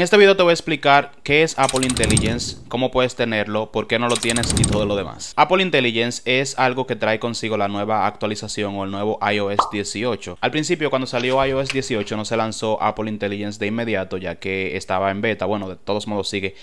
En este video te voy a explicar qué es Apple Intelligence, cómo puedes tenerlo, por qué no lo tienes y todo lo demás. Apple Intelligence es algo que trae consigo la nueva actualización o el nuevo iOS 18. Al principio cuando salió iOS 18 no se lanzó Apple Intelligence de inmediato ya que estaba en beta, bueno de todos modos sigue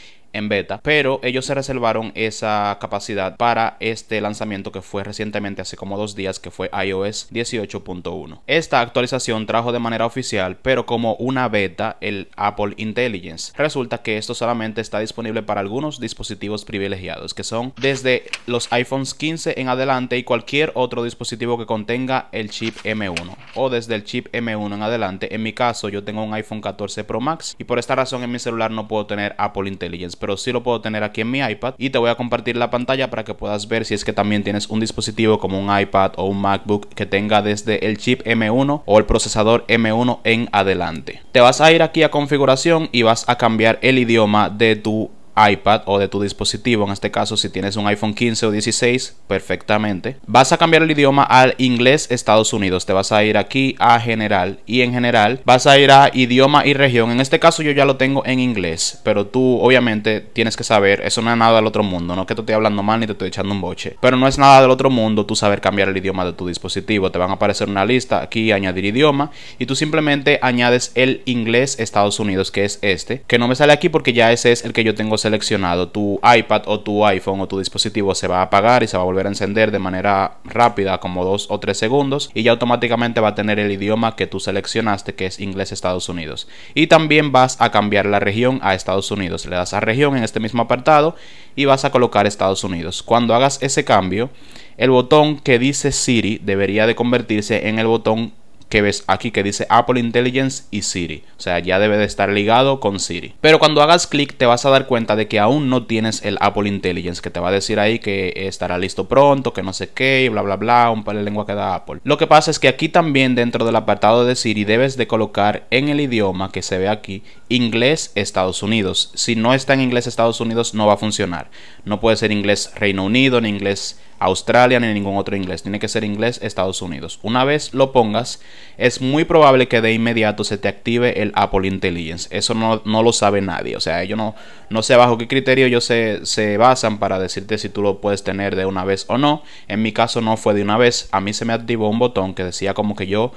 beta, pero ellos se reservaron esa capacidad para este lanzamiento que fue recientemente hace como dos días que fue iOS 18.1. Esta actualización trajo de manera oficial, pero como una beta, el Apple Intelligence. Resulta que esto solamente está disponible para algunos dispositivos privilegiados, que son desde los iPhones 15 en adelante y cualquier otro dispositivo que contenga el chip M1 o desde el chip M1 en adelante. En mi caso, yo tengo un iPhone 14 Pro Max y por esta razón en mi celular no puedo tener Apple Intelligence pero sí lo puedo tener aquí en mi iPad y te voy a compartir la pantalla para que puedas ver si es que también tienes un dispositivo como un iPad o un MacBook que tenga desde el chip M1 o el procesador M1 en adelante. Te vas a ir aquí a configuración y vas a cambiar el idioma de tu iPad o de tu dispositivo, en este caso si tienes un iPhone 15 o 16, perfectamente. Vas a cambiar el idioma al inglés Estados Unidos, te vas a ir aquí a general y en general vas a ir a idioma y región, en este caso yo ya lo tengo en inglés, pero tú obviamente tienes que saber, eso no es nada del otro mundo, no que te estoy hablando mal ni te estoy echando un boche, pero no es nada del otro mundo tú saber cambiar el idioma de tu dispositivo, te van a aparecer una lista aquí, añadir idioma y tú simplemente añades el inglés Estados Unidos que es este, que no me sale aquí porque ya ese es el que yo tengo seleccionado, tu iPad o tu iPhone o tu dispositivo se va a apagar y se va a volver a encender de manera rápida, como dos o tres segundos, y ya automáticamente va a tener el idioma que tú seleccionaste, que es inglés Estados Unidos. Y también vas a cambiar la región a Estados Unidos. Le das a región en este mismo apartado y vas a colocar Estados Unidos. Cuando hagas ese cambio, el botón que dice Siri debería de convertirse en el botón que ves aquí que dice Apple Intelligence y Siri. O sea, ya debe de estar ligado con Siri. Pero cuando hagas clic te vas a dar cuenta de que aún no tienes el Apple Intelligence, que te va a decir ahí que estará listo pronto, que no sé qué, y bla, bla, bla, un par de lenguas que da Apple. Lo que pasa es que aquí también dentro del apartado de Siri debes de colocar en el idioma que se ve aquí inglés Estados Unidos. Si no está en inglés Estados Unidos no va a funcionar. No puede ser inglés Reino Unido ni inglés Australia ni ningún otro inglés, tiene que ser inglés Estados Unidos. Una vez lo pongas, es muy probable que de inmediato se te active el Apple Intelligence. Eso no, no lo sabe nadie, o sea, Yo no, no sé bajo qué criterio ellos se, se, basan para decirte si tú lo puedes tener de una vez o no. En mi caso no fue de una vez, a mí se me activó un botón que decía como que yo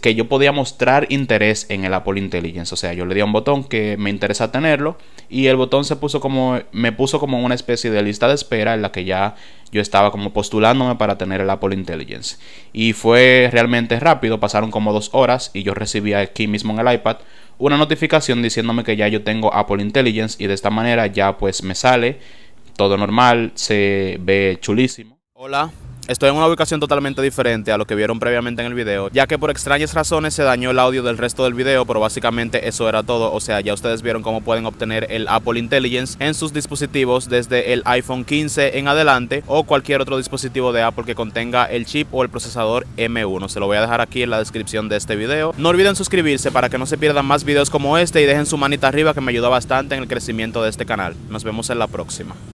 que yo podía mostrar interés en el Apple Intelligence. O sea, yo le di a un botón que me interesa tenerlo y el botón se puso como, me puso como una especie de lista de espera en la que ya yo estaba como postulándome para tener el Apple Intelligence. Y fue realmente rápido, pasaron como dos horas y yo recibía aquí mismo en el iPad una notificación diciéndome que ya yo tengo Apple Intelligence y de esta manera ya pues me sale todo normal, se ve chulísimo. Hola, Estoy en una ubicación totalmente diferente a lo que vieron previamente en el video, ya que por extrañas razones se dañó el audio del resto del video, pero básicamente eso era todo, o sea, ya ustedes vieron cómo pueden obtener el Apple Intelligence en sus dispositivos desde el iPhone 15 en adelante o cualquier otro dispositivo de Apple que contenga el chip o el procesador M1. Se lo voy a dejar aquí en la descripción de este video. No olviden suscribirse para que no se pierdan más videos como este y dejen su manita arriba que me ayuda bastante en el crecimiento de este canal. Nos vemos en la próxima.